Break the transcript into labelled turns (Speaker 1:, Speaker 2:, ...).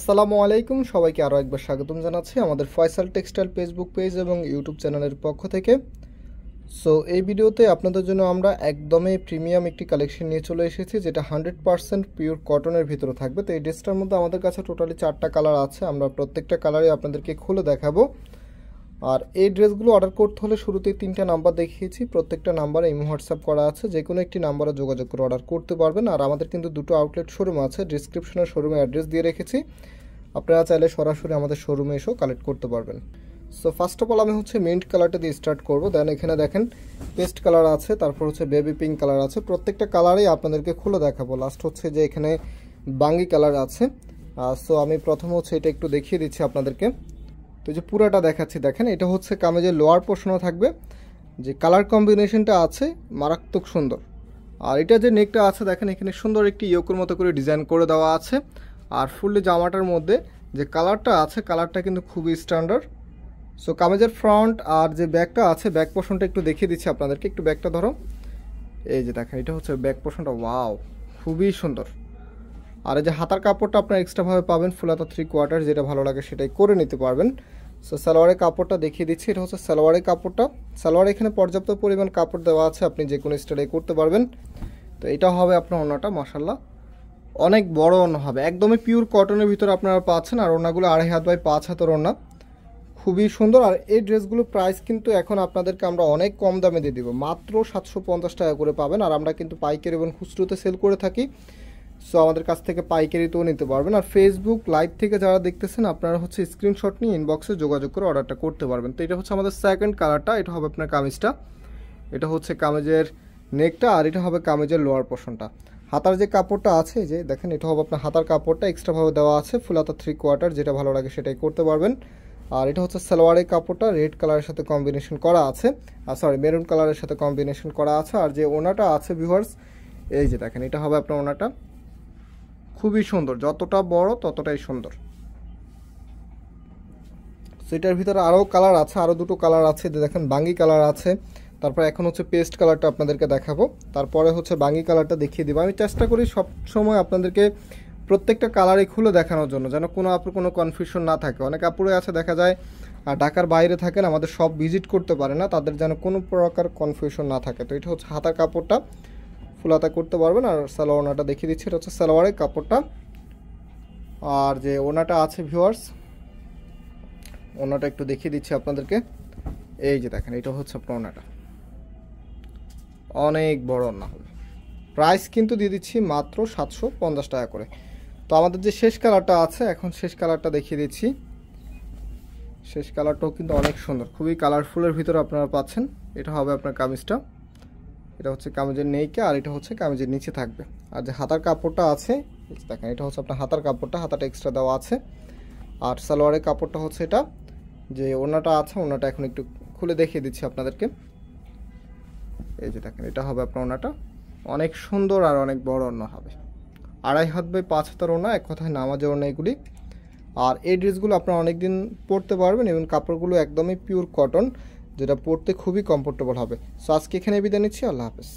Speaker 1: আসসালামু আলাইকুম সবাইকে আরও একবার স্বাগতম জানাচ্ছি আমাদের ফয়সাল টেক্সটাইল ফেসবুক পেজ এবং ইউটিউব চ্যানেলের পক্ষ থেকে সো এই ভিডিওতে আপনাদের জন্য আমরা একদমই প্রিমিয়াম একটি কালেকশন নিয়ে চলে এসেছি যেটা হান্ড্রেড পারসেন্ট পিওর কটনের ভিতরে থাকবে তো এই ড্রেসটার মধ্যে আমাদের কাছে টোটালি চারটা কালার আছে আমরা প্রত্যেকটা কালারই আপনাদেরকে খুলে দেখাবো আর এই ড্রেসগুলো অর্ডার করতে হলে শুরুতেই তিনটা নাম্বার দেখিয়েছি প্রত্যেকটা নাম্বারে এমনি হোয়াটসঅ্যাপ করা আছে যে কোনো একটি নাম্বারে যোগাযোগ করে অর্ডার করতে পারবেন আর আমাদের কিন্তু দুটো আউটলেট শোরুম আছে ডিসক্রিপশনে শোরুমে অ্যাড্রেস দিয়ে রেখেছি আপনারা চাইলে সরাসরি আমাদের শোরুমে এসেও কালেক্ট করতে পারবেন সো ফার্স্ট অফ অল আমি হচ্ছে মিন্ট কালারটা দিয়ে স্টার্ট করবো দেন এখানে দেখেন পেস্ট কালার আছে তারপর হচ্ছে বেবি পিঙ্ক কালার আছে প্রত্যেকটা কালারেই আপনাদেরকে খুলে দেখাবো লাস্ট হচ্ছে যে এখানে বাঙ্গি কালার আছে সো আমি প্রথম হচ্ছে এটা একটু দেখিয়ে দিচ্ছি আপনাদেরকে তো যে পুরাটা দেখাচ্ছি দেখেন এটা হচ্ছে কামেজের লোয়ার পোর্শনও থাকবে যে কালার কম্বিনেশনটা আছে মারাত্মক সুন্দর আর এটা যে নেকটা আছে দেখেন এখানে সুন্দর একটি ইয়োকোর মতো করে ডিজাইন করে দেওয়া আছে আর ফুললি জামাটার মধ্যে যে কালারটা আছে কালারটা কিন্তু খুবই স্ট্যান্ডার্ড সো কামেজের ফ্রন্ট আর যে ব্যাগটা আছে ব্যাক পোর্শনটা একটু দেখিয়ে দিচ্ছি আপনাদেরকে একটু ব্যাগটা ধরো এই যে দেখেন এটা হচ্ছে ব্যাক পোর্শনটা ওয়াও খুবই সুন্দর আর এই যে হাতার কাপড়টা আপনার এক্সট্রাভাবে পাবেন ফুলাতা থ্রি কোয়ার্টার যেটা ভালো লাগে সেটাই করে নিতে পারবেন সো সালোয়ারের কাপড়টা দেখিয়ে দিচ্ছি এটা হচ্ছে সালোয়ারের কাপড়টা সালোয়ার এখানে পর্যাপ্ত পরিমাণ কাপড় দেওয়া আছে আপনি যে কোনো স্টাইলে করতে পারবেন তো এটা হবে আপনার ওনাটা মশাল্লা অনেক বড় অন্য হবে একদমই পিওর কটনের ভিতরে আপনারা পাচ্ছেন আর ওনাগুলো আড়াই হাত বাই পাঁচ হাতের ওনা খুবই সুন্দর আর এই ড্রেসগুলোর প্রাইস কিন্তু এখন আপনাদেরকে আমরা অনেক কম দামে দিয়ে দেবো মাত্র সাতশো টাকা করে পাবেন আর আমরা কিন্তু পাইকারি এবং খুচরোতে সেল করে থাকি সো আমাদের কাছ থেকে পাইকারি তো নিতে পারবেন আর ফেসবুক লাইভ থেকে যারা দেখতেছেন আপনারা হচ্ছে স্ক্রিনশট নিয়ে ইনবক্সে যোগাযোগ করে অর্ডারটা করতে পারবেন তো এটা হচ্ছে আমাদের সেকেন্ড কালারটা এটা হবে আপনার কামিজটা এটা হচ্ছে কামিজের নেকটা আর এটা হবে কামিজের লোয়ার পোর্শনটা হাতার যে কাপড়টা আছে যে দেখেন এটা হবে আপনার হাতার কাপড়টা এক্সট্রাভাবে দেওয়া আছে ফুল হাতা থ্রি কোয়ার্টার যেটা ভালো লাগে সেটাই করতে পারবেন আর এটা হচ্ছে সালোয়ারের কাপড়টা রেড কালারের সাথে কম্বিনেশন করা আছে আর সরি মেরুন কালারের সাথে কম্বিনেশন করা আছে আর যে ওনাটা আছে ভিউয়ার্স এই যে দেখেন এটা হবে আপনার ওনাটা খুবই সুন্দর যতটা বড় ততটাই সুন্দর সেটার ভিতরে আরও কালার আছে আরও দুটো কালার আছে দেখেন বাঙ্গি কালার আছে তারপর এখন হচ্ছে পেস্ট কালারটা আপনাদেরকে দেখাবো তারপরে হচ্ছে বাঙ্গি কালারটা দেখিয়ে দেবো আমি চেষ্টা করি সব সময় আপনাদেরকে প্রত্যেকটা কালারে খুলে দেখানোর জন্য যেন কোনো আপুর কোনো কনফিউশন না থাকে অনেক আপুরে আছে দেখা যায় আর ঢাকার বাইরে থাকেন আমাদের সব ভিজিট করতে পারে না তাদের যেন কোনো প্রকার কনফিউশন না থাকে তো এটা হচ্ছে হাতার কাপড়টা ফুলাতা করতে পারবেন আর সালোয়ার ওনাটা দেখিয়ে দিচ্ছি এটা হচ্ছে সালোয়ারের কাপড়টা আর যে ওনাটা আছে ভিউয়ার্স ওনাটা একটু দেখিয়ে দিচ্ছি আপনাদেরকে এই যে দেখেন এটা হচ্ছে আপনার ওনাটা অনেক বড় ওনা হবে প্রাইস কিন্তু দিয়ে দিচ্ছি মাত্র সাতশো টাকা করে তো আমাদের যে শেষ কালারটা আছে এখন শেষ কালারটা দেখিয়ে দিচ্ছি শেষ কালারটাও কিন্তু অনেক সুন্দর খুবই কালারফুলের ভিতরে আপনারা পাচ্ছেন এটা হবে আপনার কামিজটা এটা হচ্ছে কামিজের নেইকে আর এটা হচ্ছে কামিজের নিচে থাকবে আর যে হাতার কাপড়টা আছে দেখেন এটা হচ্ছে আপনার হাতার কাপড়টা হাতাটা এক্সট্রা দেওয়া আছে আর সালোয়ারের কাপড়টা হচ্ছে এটা যে ওনাটা আছে ওনাটা এখন একটু খুলে দেখিয়ে দিচ্ছি আপনাদেরকে এই যে দেখেন এটা হবে আপনার ওনাটা অনেক সুন্দর আর অনেক বড় অন্য হবে আড়াই হাত বাই পাঁচ হাতার ওনা এক কথায় নামাজে ওনা এগুলি আর এই ড্রেসগুলো আপনারা অনেক দিন পরতে পারবেন এবং কাপড়গুলো একদমই পিওর কটন যেটা পড়তে খুবই কমফোর্টেবল হবে সো আজকে এখানে বিদায় নিচ্ছি আল্লাহ হাফেজ